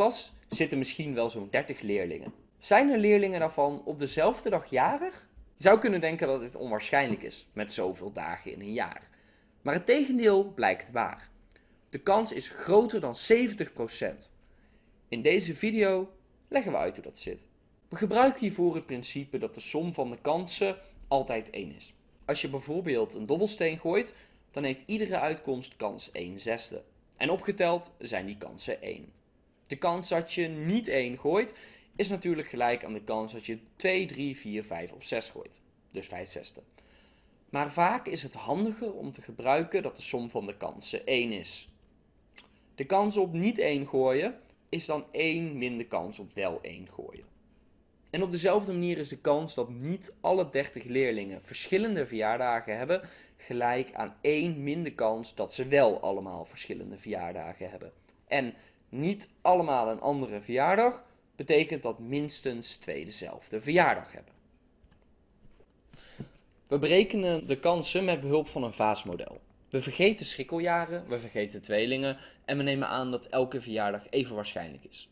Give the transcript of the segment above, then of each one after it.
klas zitten misschien wel zo'n 30 leerlingen. Zijn er leerlingen daarvan op dezelfde dag jarig? Je zou kunnen denken dat dit onwaarschijnlijk is, met zoveel dagen in een jaar. Maar het tegendeel blijkt waar. De kans is groter dan 70%. In deze video leggen we uit hoe dat zit. We gebruiken hiervoor het principe dat de som van de kansen altijd 1 is. Als je bijvoorbeeld een dobbelsteen gooit, dan heeft iedere uitkomst kans 1 zesde. En opgeteld zijn die kansen 1. De kans dat je niet 1 gooit is natuurlijk gelijk aan de kans dat je 2, 3, 4, 5 of 6 gooit. Dus 5 zesde. Maar vaak is het handiger om te gebruiken dat de som van de kansen 1 is. De kans op niet 1 gooien is dan 1 minder kans op wel 1 gooien. En op dezelfde manier is de kans dat niet alle 30 leerlingen verschillende verjaardagen hebben gelijk aan 1 minder kans dat ze wel allemaal verschillende verjaardagen hebben. En niet allemaal een andere verjaardag, betekent dat minstens twee dezelfde verjaardag hebben. We berekenen de kansen met behulp van een vaasmodel. We vergeten schrikkeljaren, we vergeten tweelingen en we nemen aan dat elke verjaardag even waarschijnlijk is.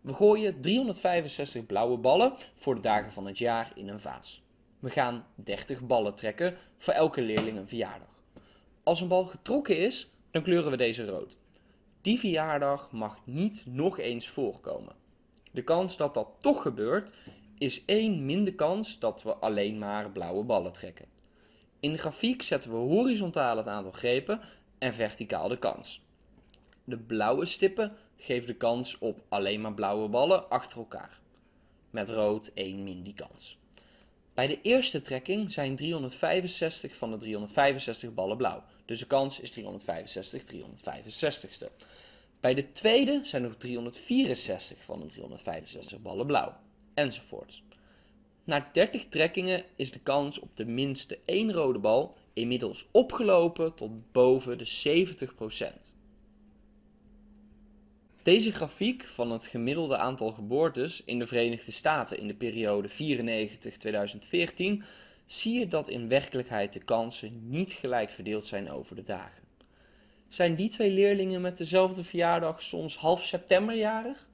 We gooien 365 blauwe ballen voor de dagen van het jaar in een vaas. We gaan 30 ballen trekken voor elke leerling een verjaardag. Als een bal getrokken is, dan kleuren we deze rood. Die verjaardag mag niet nog eens voorkomen. De kans dat dat toch gebeurt is 1 minder kans dat we alleen maar blauwe ballen trekken. In de grafiek zetten we horizontaal het aantal grepen en verticaal de kans. De blauwe stippen geven de kans op alleen maar blauwe ballen achter elkaar. Met rood 1 min die kans. Bij de eerste trekking zijn 365 van de 365 ballen blauw. Dus de kans is 365 365ste. Bij de tweede zijn nog 364 van de 365 ballen blauw. enzovoort. Na 30 trekkingen is de kans op minste één rode bal inmiddels opgelopen tot boven de 70%. Deze grafiek van het gemiddelde aantal geboortes in de Verenigde Staten in de periode 94-2014 zie je dat in werkelijkheid de kansen niet gelijk verdeeld zijn over de dagen. Zijn die twee leerlingen met dezelfde verjaardag soms half september jarig?